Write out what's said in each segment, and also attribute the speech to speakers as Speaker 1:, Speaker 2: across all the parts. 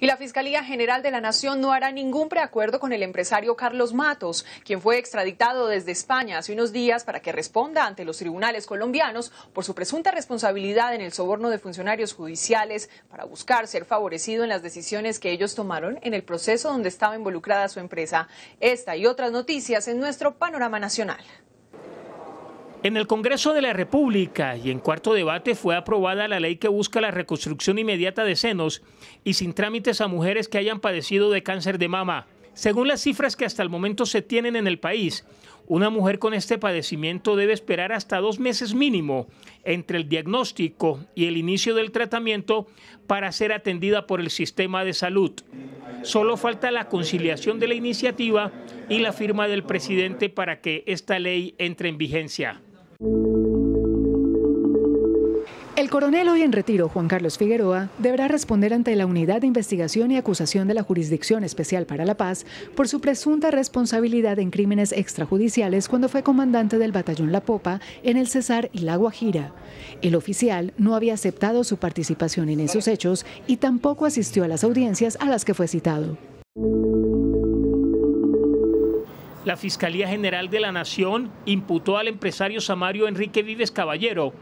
Speaker 1: Y la Fiscalía General de la Nación no hará ningún preacuerdo con el empresario Carlos Matos, quien fue extraditado desde España hace unos días para que responda ante los tribunales colombianos por su presunta responsabilidad en el soborno de funcionarios judiciales para buscar ser favorecido en las decisiones que ellos tomaron en el proceso donde estaba involucrada su empresa. Esta y otras noticias en nuestro panorama nacional.
Speaker 2: En el Congreso de la República y en cuarto debate fue aprobada la ley que busca la reconstrucción inmediata de senos y sin trámites a mujeres que hayan padecido de cáncer de mama. Según las cifras que hasta el momento se tienen en el país, una mujer con este padecimiento debe esperar hasta dos meses mínimo entre el diagnóstico y el inicio del tratamiento para ser atendida por el sistema de salud. Solo falta la conciliación de la iniciativa y la firma del presidente para que esta ley entre en vigencia.
Speaker 3: El coronel hoy en retiro, Juan Carlos Figueroa, deberá responder ante la Unidad de Investigación y Acusación de la Jurisdicción Especial para la Paz por su presunta responsabilidad en crímenes extrajudiciales cuando fue comandante del batallón La Popa en el Cesar y La Guajira. El oficial no había aceptado su participación en esos hechos y tampoco asistió a las audiencias a las que fue citado.
Speaker 2: La Fiscalía General de la Nación imputó al empresario Samario Enrique Vives Caballero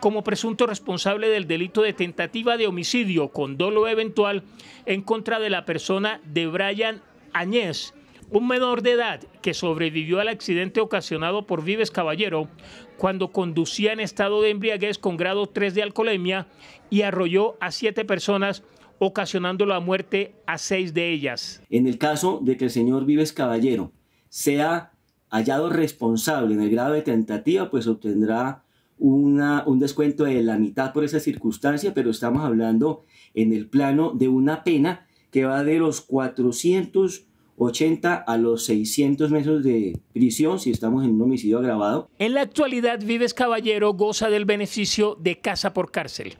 Speaker 2: como presunto responsable del delito de tentativa de homicidio con dolo eventual en contra de la persona de Brian Añez, un menor de edad que sobrevivió al accidente ocasionado por Vives Caballero cuando conducía en estado de embriaguez con grado 3 de alcoholemia y arrolló a siete personas ocasionando la muerte a seis de ellas.
Speaker 4: En el caso de que el señor Vives Caballero sea hallado responsable en el grado de tentativa, pues obtendrá una, un descuento de la mitad por esa circunstancia, pero estamos hablando en el plano de una pena que va de los 480 a los 600 meses de prisión si estamos en un homicidio agravado.
Speaker 2: En la actualidad, Vives Caballero goza del beneficio de casa por cárcel.